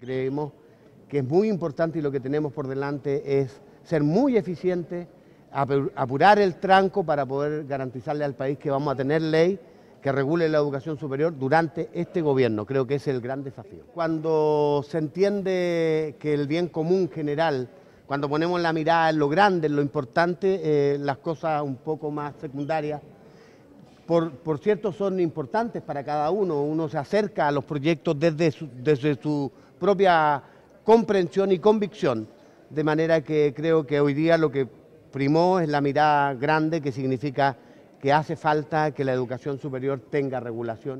Creemos que es muy importante y lo que tenemos por delante es ser muy eficiente apurar el tranco para poder garantizarle al país que vamos a tener ley que regule la educación superior durante este gobierno. Creo que es el gran desafío. Cuando se entiende que el bien común general, cuando ponemos la mirada en lo grande, en lo importante, eh, las cosas un poco más secundarias, por, por, cierto, son importantes para cada uno. Uno se acerca a los proyectos desde desde su propia comprensión y convicción, de manera que creo que hoy día lo que primó es la mirada grande que significa que hace falta que la educación superior tenga regulación.